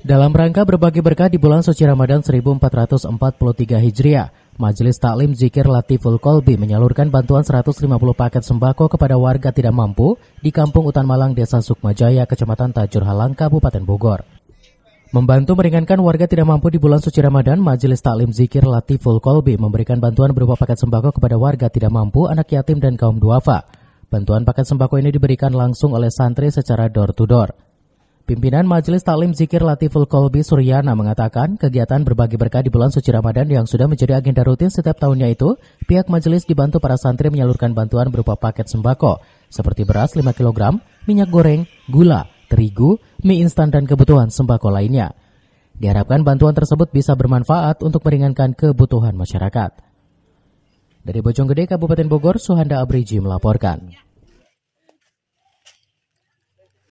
Dalam rangka berbagi berkah di bulan suci Ramadan 1443 Hijriah, Majelis Taklim Zikir Latiful Kolbi menyalurkan bantuan 150 paket sembako kepada warga tidak mampu di Kampung Utan Malang, Desa Sukmajaya, Kecamatan Tajur Halang, Kabupaten Bogor. Membantu meringankan warga tidak mampu di bulan suci Ramadan, Majelis Taklim Zikir Latiful Kolbi memberikan bantuan berupa paket sembako kepada warga tidak mampu, anak yatim, dan kaum duafa. Bantuan paket sembako ini diberikan langsung oleh santri secara door-to-door. door to door Pimpinan Majelis Taklim Zikir Latiful Kolbi Suryana mengatakan kegiatan berbagi berkah di bulan suci Ramadan yang sudah menjadi agenda rutin setiap tahunnya itu, pihak majelis dibantu para santri menyalurkan bantuan berupa paket sembako, seperti beras 5 kg, minyak goreng, gula, terigu, mie instan dan kebutuhan sembako lainnya. Diharapkan bantuan tersebut bisa bermanfaat untuk meringankan kebutuhan masyarakat. Dari Bojonggede, Kabupaten Bogor, Suhanda Abriji melaporkan.